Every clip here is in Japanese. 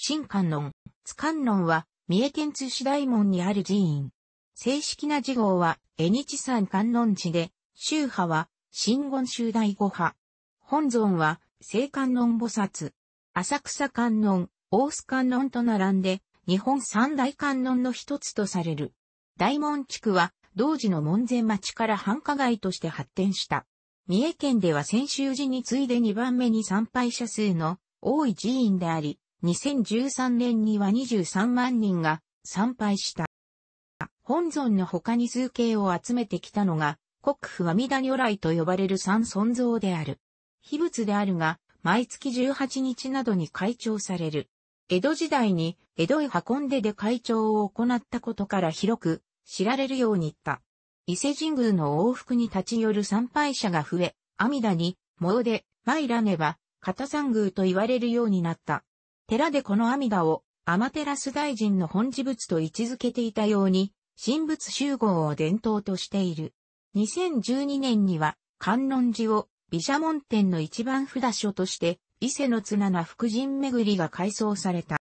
新観音、津観音は、三重県津市大門にある寺院。正式な事号は、江日山観音寺で、宗派は、新言宗大五派。本尊は、聖観音菩薩。浅草観音、大須観音と並んで、日本三大観音の一つとされる。大門地区は、同時の門前町から繁華街として発展した。三重県では先週時に次いで2番目に参拝者数の多い寺院であり、2013年には23万人が参拝した。本尊の他に数形を集めてきたのが、国府阿弥陀如来と呼ばれる三尊像である。秘仏であるが、毎月18日などに開長される。江戸時代に江戸へ運んでで会長を行ったことから広く知られるようにった。伊勢神宮の往復に立ち寄る参拝者が増え、阿弥陀に、もうで、参らねば、片山宮と言われるようになった。寺でこの阿弥陀をアマテラス大臣の本事物と位置づけていたように、神仏集合を伝統としている。2012年には、観音寺を、毘沙門天の一番札所として、伊勢の綱な福神巡りが改装された。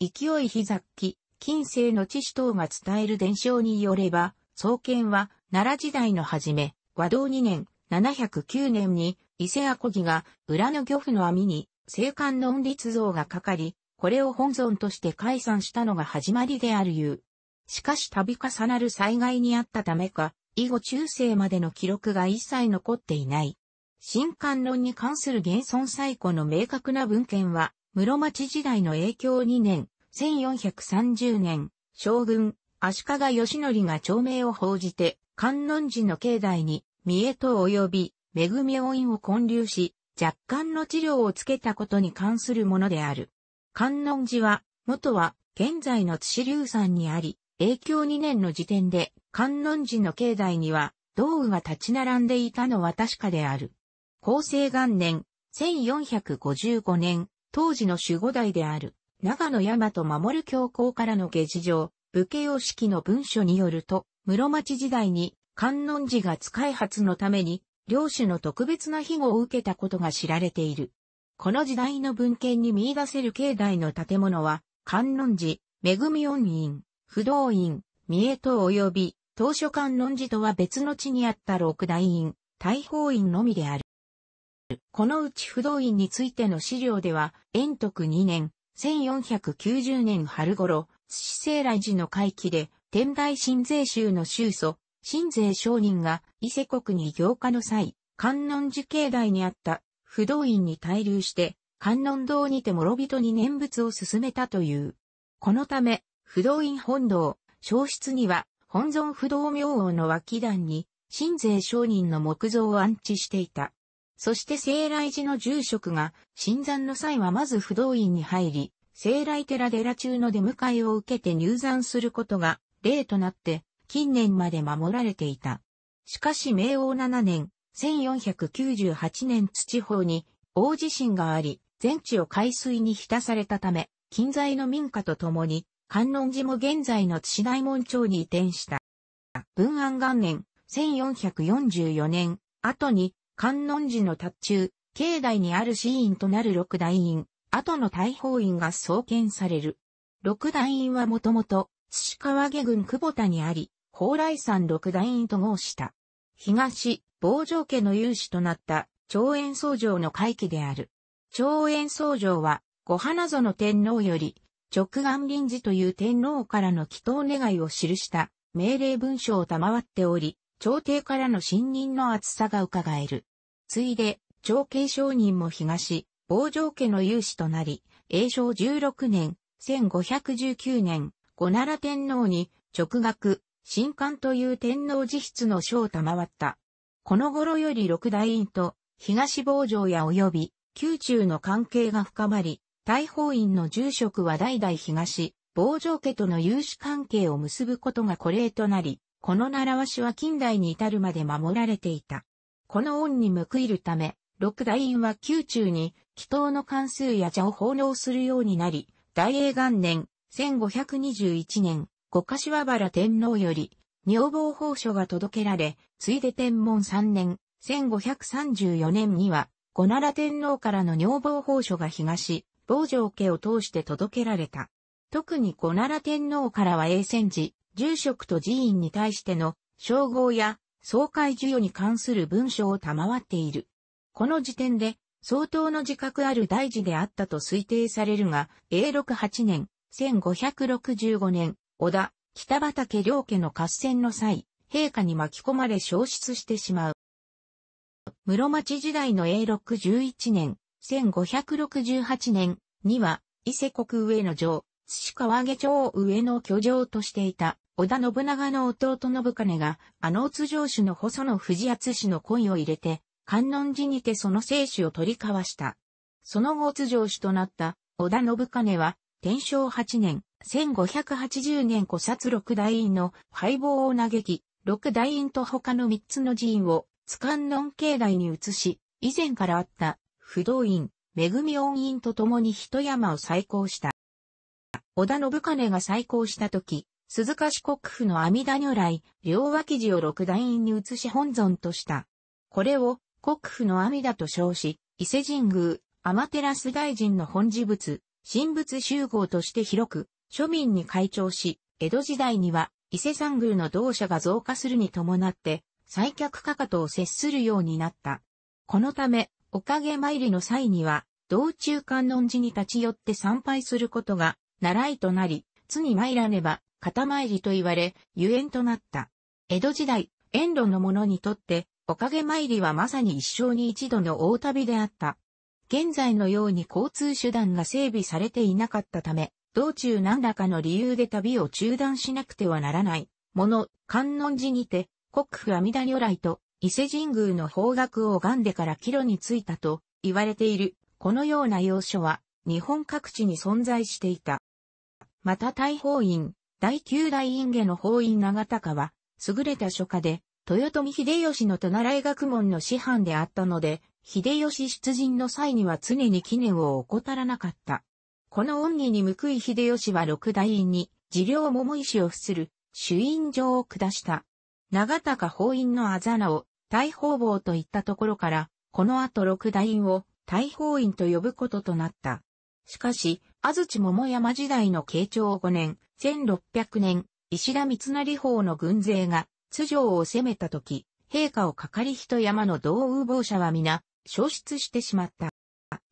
勢い雑き、近世の知史等が伝える伝承によれば、創建は、奈良時代の初め、和道2年、709年に、伊勢阿古木が、裏の漁夫の網に、聖観論立像がかかり、これを本尊として解散したのが始まりであるゆう。しかし度重なる災害にあったためか、以後中世までの記録が一切残っていない。新観音に関する現存最古の明確な文献は、室町時代の影響2年、1430年、将軍、足利義則が長命を報じて、観音寺の境内に、三重と及び、恵み音を建立し、若干の治療をつけたことに関するものである。観音寺は、元は、現在の津市流山にあり、影響2年の時点で、観音寺の境内には、道具が立ち並んでいたのは確かである。厚生元年、1455年、当時の守護代である、長野山と守る教皇からの下事上、武家様式の文書によると、室町時代に観音寺が使い発のために領主の特別な庇護を受けたことが知られている。この時代の文献に見出せる境内の建物は、観音寺、恵音院、不動院、三重塔及び、当初観音寺とは別の地にあった六大院、大法院のみである。このうち不動院についての資料では、延徳2年、1490年春頃、寿司生来寺の会期で、天台新税宗の宗祖、新税商人が、伊勢国に行化の際、観音寺境内にあった不動院に滞留して、観音堂にて諸人に念仏を進めたという。このため、不動院本堂、消失には、本尊不動明王の脇壇に、新税商人の木像を安置していた。そして聖来寺の住職が、新山の際はまず不動院に入り、聖来寺寺中の出迎えを受けて入山することが、例となって、近年まで守られていた。しかし明王7年、1498年土方に大地震があり、全地を海水に浸されたため、近在の民家と共に、観音寺も現在の土大門町に移転した。文安元年、1444年、後に、観音寺の達中、境内にある寺院となる六大院、後の大法院が創建される。六大院はもともと、土川下郡久保田にあり、蓬莱山六大院と号した。東、傍城家の勇士となった、長円僧城の回帰である。長円僧城は、後花園天皇より、直眼臨時という天皇からの祈祷願いを記した命令文書を賜っており、朝廷からの信任の厚さが伺える。ついで、長慶商人も東、傍城家の勇士となり、永正16年、1519年、後奈良天皇に、直学、新官という天皇自筆の書を賜った。この頃より六大院と東坊城や及び宮中の関係が深まり、大法院の住職は代々東、坊城家との有志関係を結ぶことが古例となり、この習わしは近代に至るまで守られていた。この恩に報いるため、六大院は宮中に祈祷の関数や茶を奉納するようになり、大英元年、1521年、五柏原天皇より、女房法書が届けられ、ついで天文3年、1534年には、五奈良天皇からの女房法書が東、傍城家を通して届けられた。特に五奈良天皇からは永泉寺、住職と寺院に対しての、称号や、総会授与に関する文書を賜っている。この時点で、相当の自覚ある大事であったと推定されるが、永禄八年、1565年、織田、北畠両家の合戦の際、陛下に巻き込まれ消失してしまう。室町時代の永禄11年、1568年には、伊勢国上野城、津川下町を上の居城としていた、織田信長の弟信兼が、あの津城主の細野藤厚氏の恋を入れて、観音寺にてその聖主を取り交わした。その後津城主となった、織田信兼は、天正8年、1580年古殺六大院の敗亡を嘆き、六大院と他の三つの寺院を、津観音境内に移し、以前からあった、不動院、恵恩院と共に一山を再興した。織田信兼が再興した時、鈴鹿市国府の阿弥陀如来、両脇寺を六大院に移し本尊とした。これを、国府の阿弥陀と称し、伊勢神宮、天照大臣の本事仏、神仏集合として広く、庶民に会長し、江戸時代には伊勢山宮の同社が増加するに伴って、採客かかとを接するようになった。このため、おかげ参りの際には、道中観音寺に立ち寄って参拝することが、習いとなり、津に参らねば、片参りと言われ、ゆえんとなった。江戸時代、遠路の者にとって、おかげ参りはまさに一生に一度の大旅であった。現在のように交通手段が整備されていなかったため、道中何らかの理由で旅を中断しなくてはならない、もの、観音寺にて、国府阿弥陀如来と伊勢神宮の方角を拝んでから帰路に着いたと言われている、このような要所は日本各地に存在していた。また大法院、第九大院下の法院長高は、優れた書家で、豊臣秀吉の隣習い学問の師範であったので、秀吉出陣の際には常に記念を怠らなかった。この恩義に報い秀吉は六大院に、治療桃石を付する、主院状を下した。長高法院のあざなを、大法坊といったところから、この後六大院を、大法院と呼ぶこととなった。しかし、安土桃山時代の慶長5年、1600年、石田三成法の軍勢が、津城を攻めた時、陛下をかかり人山の同右坊者は皆、消失してしまった。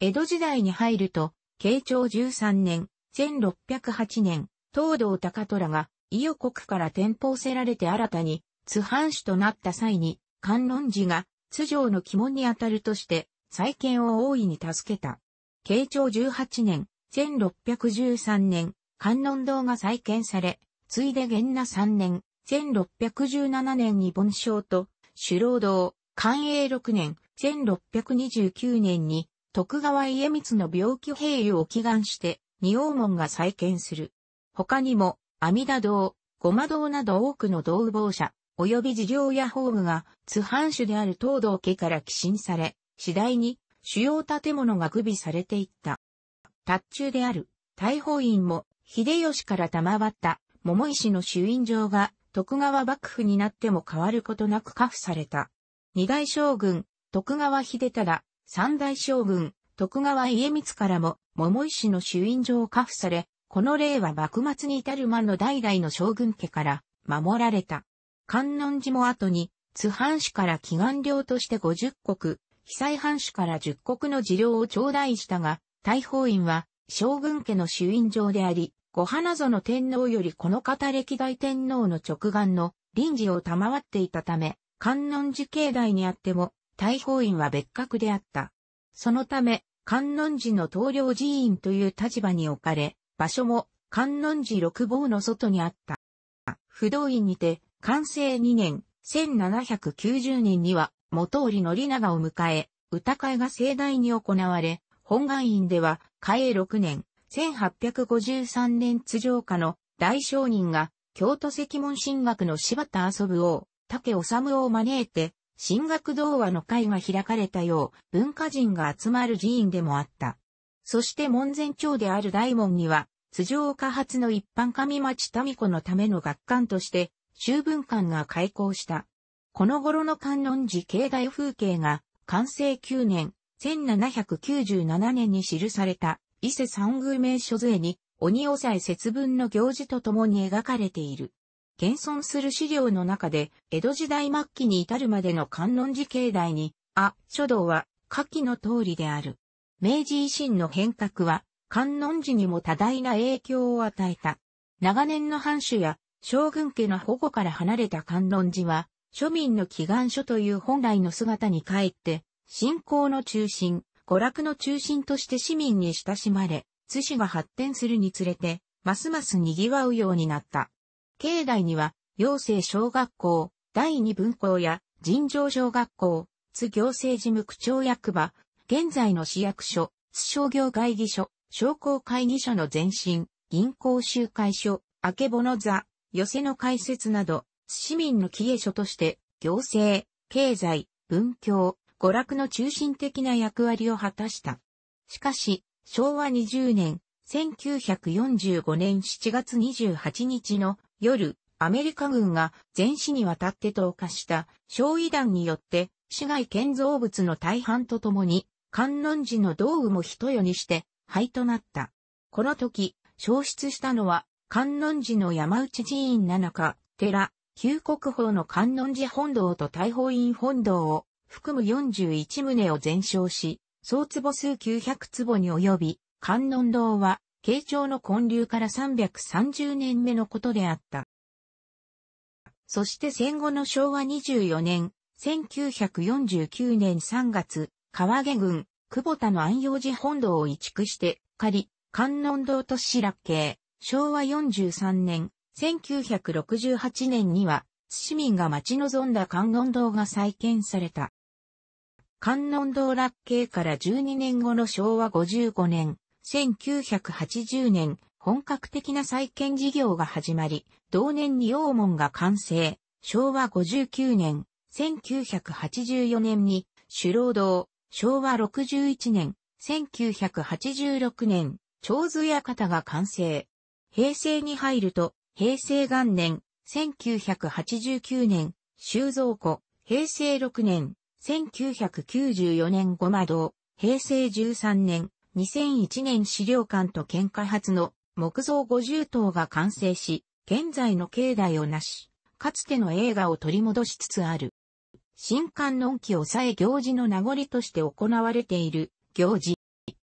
江戸時代に入ると、慶長13年、1608年、東道高虎が、伊予国から転封せられて新たに、津藩主となった際に、観音寺が、津城の肝にあたるとして、再建を大いに助けた。慶長18年、1613年、観音堂が再建され、ついで元那3年、1617年に盆章と、首老堂、寛永6年、1629年に、徳川家光の病気兵癒を祈願して、仁王門が再建する。他にも、阿弥陀堂、ご魔堂など多くの同房者、及び事業や法務が、津藩主である東道家から寄進され、次第に、主要建物が具備されていった。達中である、大法院も、秀吉から賜った、桃石の主院場が、徳川幕府になっても変わることなく下付された。二代将軍、徳川秀忠、三代将軍、徳川家光からも、桃井氏の主因状を下付され、この例は幕末に至る間の代々の将軍家から守られた。観音寺も後に、津藩主から祈願料として50国、被災藩主から10国の治療を頂戴したが、大法院は将軍家の主因状であり、ご花園天皇よりこの方歴代天皇の直眼の臨時を賜っていたため、観音寺境内にあっても、大法院は別格であった。そのため、観音寺の東領寺院という立場に置かれ、場所も観音寺六坊の外にあった。不動院にて、完成2年、1790年には、元織宣長を迎え、歌会が盛大に行われ、本願院では、嘉永6年、1853年通常下の大商人が、京都関門神学の柴田遊ぶ王、竹治を招いて、進学童話の会が開かれたよう、文化人が集まる寺院でもあった。そして門前町である大門には、津上岡発の一般上町民子のための学館として、修文館が開校した。この頃の観音寺境内風景が、完成9年、1797年に記された、伊勢三宮名所絵に、鬼さえ節分の行事とともに描かれている。現存する資料の中で、江戸時代末期に至るまでの観音寺境内に、あ、書道は、下記の通りである。明治維新の変革は、観音寺にも多大な影響を与えた。長年の藩主や将軍家の保護から離れた観音寺は、庶民の祈願書という本来の姿に帰って、信仰の中心、娯楽の中心として市民に親しまれ、津市が発展するにつれて、ますます賑わうようになった。境内には、陽生小学校、第二分校や、尋常小学校、津行政事務区長役場、現在の市役所、津商業会議所、商工会議所の前身、銀行集会所、あけぼの座、寄せの開設など、市民の帰依所として、行政、経済、文教、娯楽の中心的な役割を果たした。しかし、昭和20年、1945年7月28日の夜、アメリカ軍が全市にわたって投下した焼夷弾によって、市外建造物の大半とともに、観音寺の道具も一夜にして灰となった。この時、消失したのは、観音寺の山内寺院七か、寺、旧国宝の観音寺本堂と大法院本堂を含む41棟を全焼し、総坪数900坪に及び、観音堂は慶長の建立から330年目のことであった。そして戦後の昭和24年、1949年3月、川下郡、久保田の安養寺本堂を移築して、仮、観音堂と市楽系、昭和43年、1968年には、市民が待ち望んだ観音堂が再建された。観音堂楽系から12年後の昭和55年、1980年、本格的な再建事業が始まり、同年に大門が完成、昭和59年、1984年に、主労働、昭和61年、1986年、長津館が完成。平成に入ると、平成元年、1989年、修造庫、平成6年、1994年ごま堂、平成13年、2001年資料館と県開発の木造50棟が完成し、現在の境内をなし、かつての映画を取り戻しつつある。新館の恩を抑え行事の名残として行われている行事。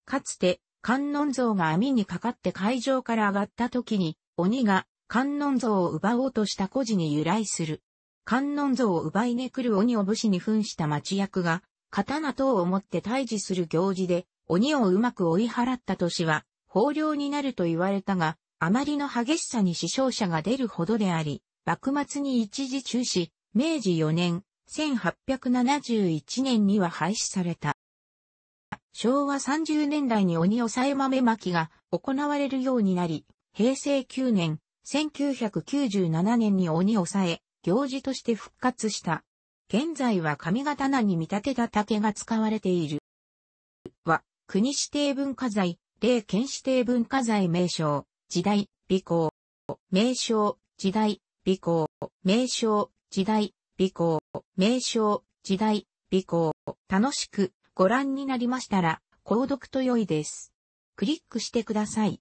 かつて観音像が網にかかって会場から上がった時に、鬼が観音像を奪おうとした孤児に由来する。観音像を奪いねくる鬼を武士に扮した町役が、刀等を持って退治する行事で、鬼をうまく追い払った年は、豊漁になると言われたが、あまりの激しさに死傷者が出るほどであり、幕末に一時中止、明治4年、1871年には廃止された。昭和30年代に鬼抑え豆巻きが行われるようになり、平成9年、1997年に鬼抑え、行事として復活した。現在は上刀に見立てた竹が使われている。は、国指定文化財、例県指定文化財名称、時代、美行、名称、時代、美行、名称、時代、美行、名称、時代、美行、楽しくご覧になりましたら、購読と良いです。クリックしてください。